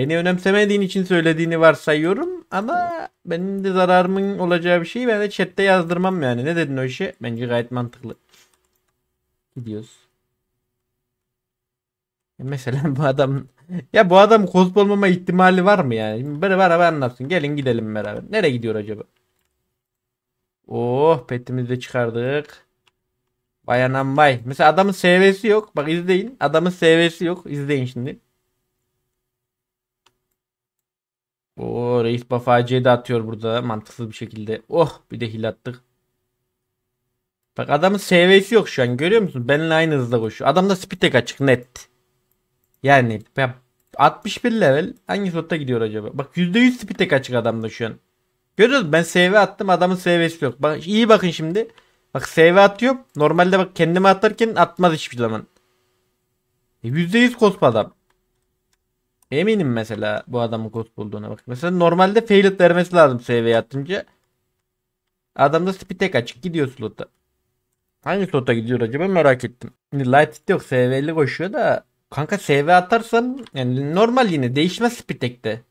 Beni önemsemediğin için söylediğini varsayıyorum ama benim de zararımın olacağı bir şeyi ben de chatte yazdırmam yani. Ne dedin o işe? Bence gayet mantıklı. Gidiyoruz. E mesela bu adam ya bu adam kozp olmama ihtimali var mı yani? Böyle beraber anlatsın. Gelin gidelim beraber. Nereye gidiyor acaba? Oh petimizi de çıkardık. Bayan ambay. Mesela adamın CV'si yok. Bak izleyin. Adamın CV'si yok. İzleyin şimdi. O reis bafaciye da atıyor burada mantıksız bir şekilde. Oh bir de hil attık. Bak adamın SV'si yok şu an görüyor musun? Benimle aynı hızda koşuyor. Adamda speed açık net. Yani 61 level hangi slotta gidiyor acaba? Bak %100 speed tek açık adamda şu an. Görüyoruz ben SV attım adamın SV'si yok. Bak iyi bakın şimdi. Bak SV atıyor. Normalde bak kendime atarken atmaz hiçbir zaman. E %100 kospa adam. Eminim mesela bu adamın ghost bulduğuna bak. Mesela normalde failed vermesi lazım CV atınca. Adamda speed tek açık gidiyor slota. Hangi slota gidiyor acaba merak ettim. Şimdi light yok SV'li koşuyor da. Kanka SV atarsan yani normal yine değişmez spitekte.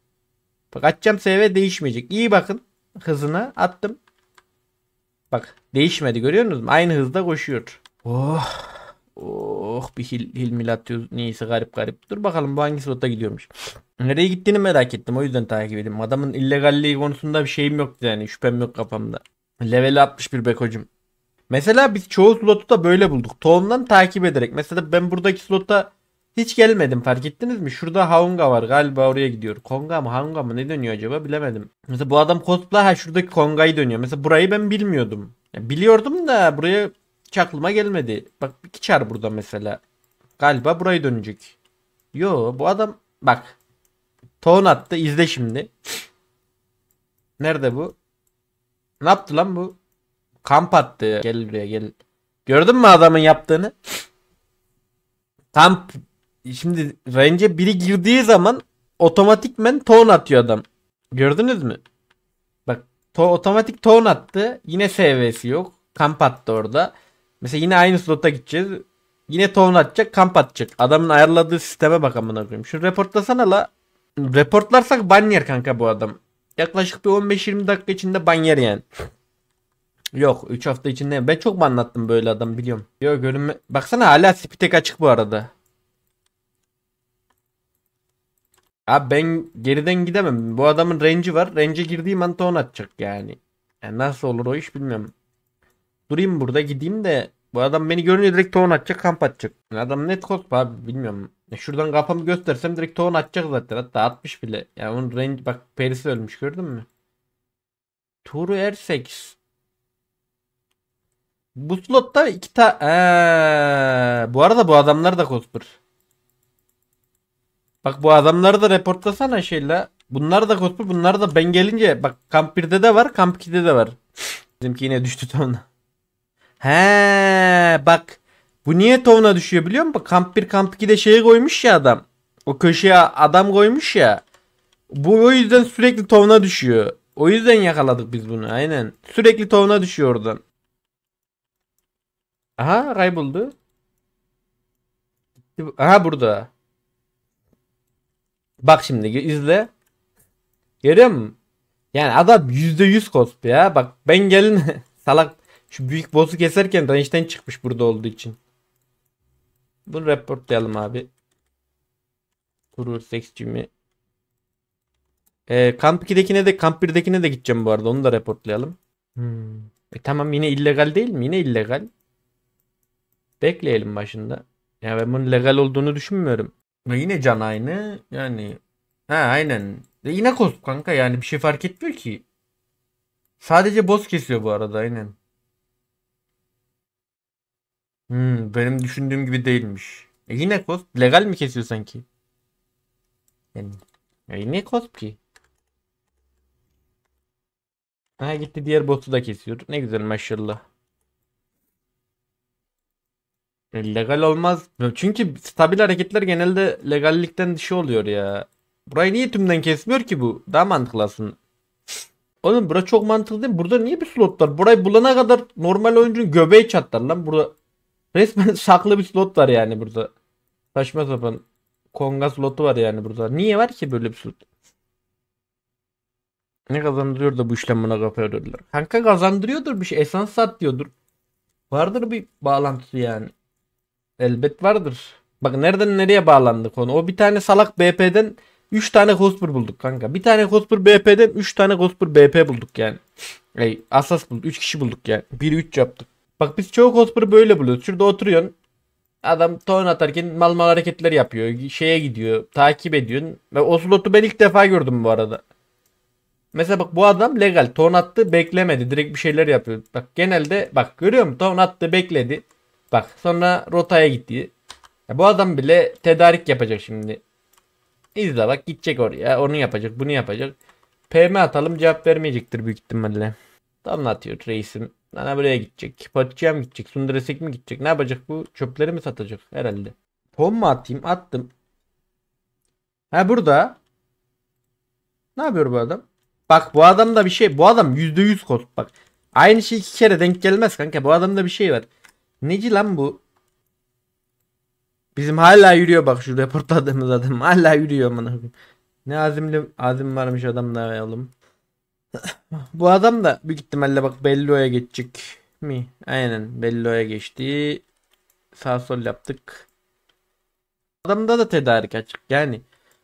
Bak atacağım SV değişmeyecek. İyi bakın hızına attım. Bak değişmedi görüyor musunuz? Aynı hızda koşuyor. Oh. Oh oh bir hil, hil atıyor neyse garip garip. Dur bakalım bu hangi slotta gidiyormuş. Nereye gittiğini merak ettim o yüzden takip edeyim. Adamın illegalliği konusunda bir şeyim yoktu yani şüphem yok kafamda. Level 61 bekocum. Mesela biz çoğu slotu da böyle bulduk. Tohumdan takip ederek. Mesela ben buradaki slotta hiç gelmedim fark ettiniz mi? Şurada Haunga var galiba oraya gidiyor. Konga mı Haunga mı ne dönüyor acaba bilemedim. Mesela bu adam cosplay ha şuradaki Konga'yı dönüyor. Mesela burayı ben bilmiyordum. Yani biliyordum da buraya hiç aklıma gelmedi. Bak iki çar burada mesela. Galiba burayı dönecek. Yo bu adam bak. Ton attı izle şimdi. Nerede bu? Ne yaptı lan bu? Kamp attı. Gel buraya gel. Gördün mü adamın yaptığını? Kamp şimdi range biri girdiği zaman otomatikmen ton atıyor adam. Gördünüz mü? Bak to otomatik ton attı. Yine SV'si yok. Kamp attı orada. Mesela yine aynı slotta gideceğiz. Yine torn atacak, kamp atacak. Adamın ayarladığı sisteme bak amına koyayım. Şu reportlasana la. Reportlarsak banyer kanka bu adam. Yaklaşık bir 15-20 dakika içinde banyer yani. Yok 3 hafta içinde ben çok mu anlattım böyle adam biliyorum. Yok görünme. Baksana hala spitek açık bu arada. Abi ben geriden gidemem. Bu adamın range'i var. Range'e girdiğim an ton atacak yani. yani. Nasıl olur o iş bilmiyorum durayım burada gideyim de bu adam beni görünce direkt ton atacak kamp atacak. Yani adam net korkma abi bilmiyorum. Ya e şuradan kafamı göstersem direkt ton atacak zaten. Hatta atmış bile. Ya onun range bak perisi ölmüş gördün mü? Turu R8. Bu slotta iki ta ee, bu arada bu adamlar da cosper. Bak bu adamları da reportlasana şeyle. Bunlar da cosper, bunlar da ben gelince bak kamp 1'de de var, kamp 2'de de var. Bizimki yine düştü tamam. He bak. Bu niye tovuna düşüyor biliyor musun? Kamp 1 kamp 2'de şeye koymuş ya adam. O köşeye adam koymuş ya. Bu o yüzden sürekli tovuna düşüyor. O yüzden yakaladık biz bunu aynen. Sürekli tovuna düşüyor oradan. Aha kayboldu. Aha burada. Bak şimdi izle. Görüyor musun? Yani adam %100 cosplay ya. Bak ben gelin salak şu büyük boss'u keserken range'den çıkmış burada olduğu için. Bunu reportlayalım abi. Kurur seksçimi. Ee, kamp 2'dekine de kamp 1'dekine de gideceğim bu arada. Onu da reportlayalım. Hmm. E tamam yine illegal değil mi? Yine illegal. Bekleyelim başında. Ya ben bunun legal olduğunu düşünmüyorum. Ve yine can aynı. Yani ha aynen. E yine kost kanka yani bir şey fark etmiyor ki. Sadece boss kesiyor bu arada aynen. Hmm, benim düşündüğüm gibi değilmiş. E yine kosp legal mi kesiyor sanki? Yani, e yine kosp ki. Ha gitti diğer botu da kesiyor. Ne güzel maşallah. E, legal olmaz. E, çünkü stabil hareketler genelde legallikten dışı oluyor ya. Burayı niye tümden kesmiyor ki bu? Daha mantıklı aslında. Oğlum bura çok mantıklı değil mi? Burada niye bir slot var? Burayı bulana kadar normal oyuncunun göbeği çatlar lan. Burada Resmen saklı bir slot var yani burada. Saçma sapan. Konga slotu var yani burada. Niye var ki böyle bir slot? Ne kazandırıyor da bu işlem buna kafa yoruyorlar. Kanka kazandırıyordur bir şey. Esans sat diyordur. Vardır bir bağlantısı yani. Elbet vardır. Bak nereden nereye bağlandı konu. O bir tane salak BP'den 3 tane Hotspur bulduk kanka. Bir tane Hotspur BP'den 3 tane Hotspur BP bulduk yani. Ey, asas bulduk. 3 kişi bulduk yani. 1'i 3 yaptık. Bak biz çoğu cosplay'ı böyle buluyoruz. Şurada oturuyorsun. Adam ton atarken mal mal hareketler yapıyor. Şeye gidiyor. Takip ediyorsun. Ve o slotu ben ilk defa gördüm bu arada. Mesela bak bu adam legal. Ton attı beklemedi. Direkt bir şeyler yapıyor. Bak genelde bak görüyor musun? Ton attı bekledi. Bak sonra rotaya gitti. Ya bu adam bile tedarik yapacak şimdi. İzle bak gidecek oraya. Onu yapacak bunu yapacak. PM atalım cevap vermeyecektir büyük ihtimalle. Anlatıyor reisim. Nana buraya gidecek. Patçıya mı gidecek? Sundaresek mi gidecek? Ne yapacak bu? Çöpleri mi satacak? Herhalde. Ton mu atayım? Attım. Ha burada. Ne yapıyor bu adam? Bak bu adam da bir şey. Bu adam %100 kod. Bak. Aynı şey iki kere denk gelmez kanka. Bu adamda bir şey var. Neci lan bu? Bizim hala yürüyor bak şu reportladığımız adam. Hala yürüyor amına Ne azimli azim varmış adamda oğlum. Bu adam da büyük ihtimalle bak Bello'ya geçecek mi? Aynen Bello'ya geçti. Sağ sol yaptık. Adamda da tedarik açık yani.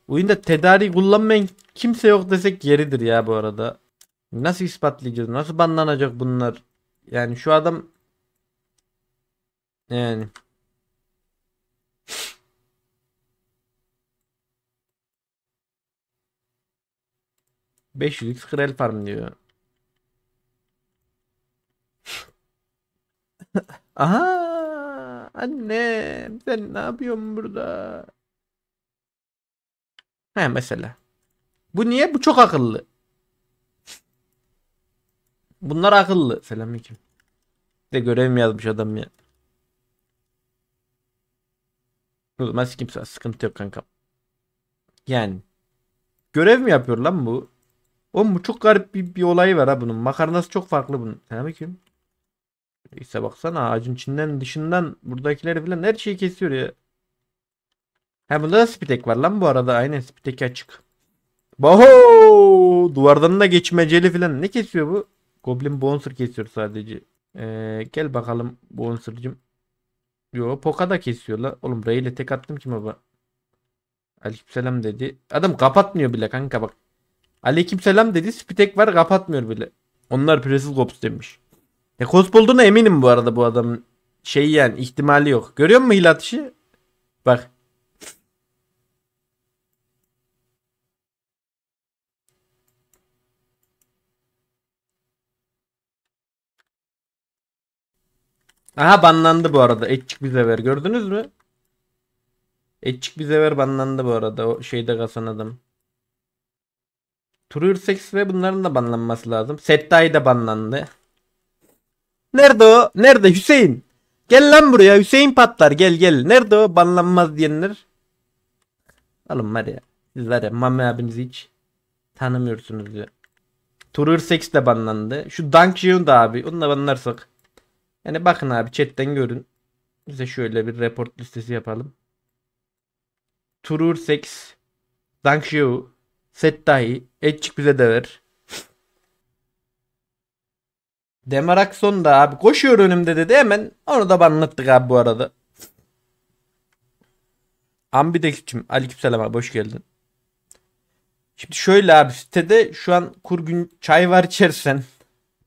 Oyunda tedarik kullanmayan kimse yok desek yeridir ya bu arada. Nasıl ispatlayacağız? Nasıl banlanacak bunlar? Yani şu adam yani 500x krel farm diyor. Aha anne sen ne yapıyorsun burada? Ha mesela. Bu niye? Bu çok akıllı. Bunlar akıllı. Selamünaleyküm. de görev mi yazmış adam ya? Nasıl kimse sıkıntı yok kanka. Yani. Görev mi yapıyor lan bu? Oğlum bu çok garip bir, bir olayı var ha bunun. Makarnası çok farklı bunun. mi Selamünaleyküm. İse baksana ağacın içinden dışından buradakileri bile her şeyi kesiyor ya. Ha bunda da spitek var lan bu arada. Aynen spitek açık. Baho! Duvardan da geçmeceli falan. Ne kesiyor bu? Goblin Bouncer kesiyor sadece. Ee, gel bakalım Bouncer'cım. Yo Poka da kesiyor la. Oğlum Ray ile tek attım ki baba. Aleykümselam dedi. Adam kapatmıyor bile kanka bak. Aleykümselam dedi. Spitek var kapatmıyor bile. Onlar Presil kops demiş. E Cosp olduğuna eminim bu arada bu adamın. Şey yani ihtimali yok. Görüyor musun hil atışı? Bak. Aha banlandı bu arada. Etçik bize ver. Gördünüz mü? Etçik bize ver banlandı bu arada. O şeyde kasan adam. True 6 ve bunların da banlanması lazım. Settay de banlandı. Nerede o? Nerede Hüseyin? Gel lan buraya Hüseyin patlar gel gel. Nerede o banlanmaz diyenler? Alın var ya. Siz var ya Mami abinizi hiç tanımıyorsunuz diyor. Turur 6 de banlandı. Şu Dunk da abi. Onu da banlarsak. Yani bakın abi chatten görün. Size şöyle bir report listesi yapalım. Turur 6 Dunk Settahi. Etçik bize de ver. Demar Akson da abi koşuyor önümde dedi hemen. Onu da banlattık abi bu arada. Ambidex'cim aleykümselam abi hoş geldin. Şimdi şöyle abi sitede şu an kurgun çay var içersen.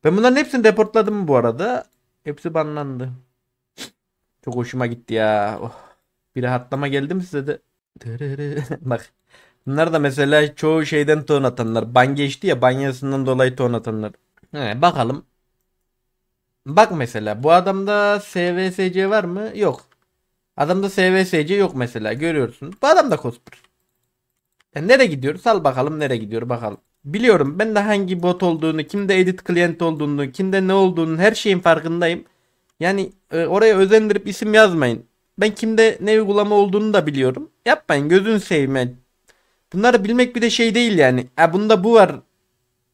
Ben bunların hepsini deportladım bu arada. Hepsi banlandı. Çok hoşuma gitti ya. Oh. Bir rahatlama geldi mi size de? Bak. Bunlar da mesela çoğu şeyden ton atanlar. Ban geçti ya banyasından dolayı ton atanlar. He, bakalım. Bak mesela bu adamda SVSC var mı? Yok. Adamda SVSC yok mesela görüyorsun. Bu adam da cosper. E, nereye gidiyor? Sal bakalım nereye gidiyor bakalım. Biliyorum ben de hangi bot olduğunu, kimde edit client olduğunu, kimde ne olduğunu her şeyin farkındayım. Yani e, oraya özendirip isim yazmayın. Ben kimde ne uygulama olduğunu da biliyorum. Yapmayın gözün sevme. Bunları bilmek bir de şey değil yani. E bunda bu var.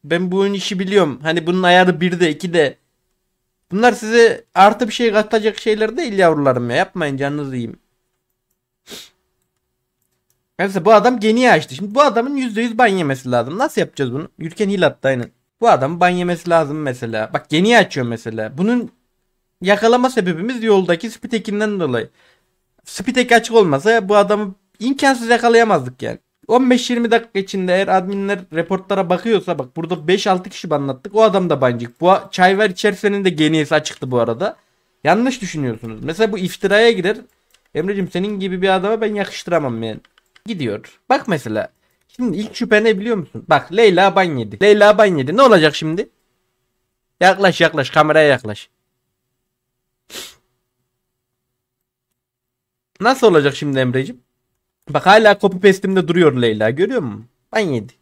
Ben bu oyun işi biliyorum. Hani bunun ayarı bir de iki de. Bunlar size artı bir şey katacak şeyler değil yavrularım ya. Yapmayın canınızı yiyeyim. Mesela bu adam geniye açtı. Şimdi bu adamın %100 ban yemesi lazım. Nasıl yapacağız bunu? Ülken hil attı aynen. Bu adam ban yemesi lazım mesela. Bak geniye açıyor mesela. Bunun yakalama sebebimiz yoldaki Spitek'inden dolayı. Spitek açık olmasa bu adamı imkansız yakalayamazdık yani. 15-20 dakika içinde eğer adminler reportlara bakıyorsa bak burada 5-6 kişi anlattık. O adam da bancık. Bu çay ver içersenin de geniyesi açıktı bu arada. Yanlış düşünüyorsunuz. Mesela bu iftiraya girer. Emre'cim senin gibi bir adama ben yakıştıramam ben Gidiyor. Bak mesela. Şimdi ilk şüphe ne biliyor musun? Bak Leyla ban yedi. Leyla ban yedi. Ne olacak şimdi? Yaklaş yaklaş kameraya yaklaş. Nasıl olacak şimdi Emre'cim? Bak hala copy paste'imde duruyor Leyla görüyor musun? Ben yedi.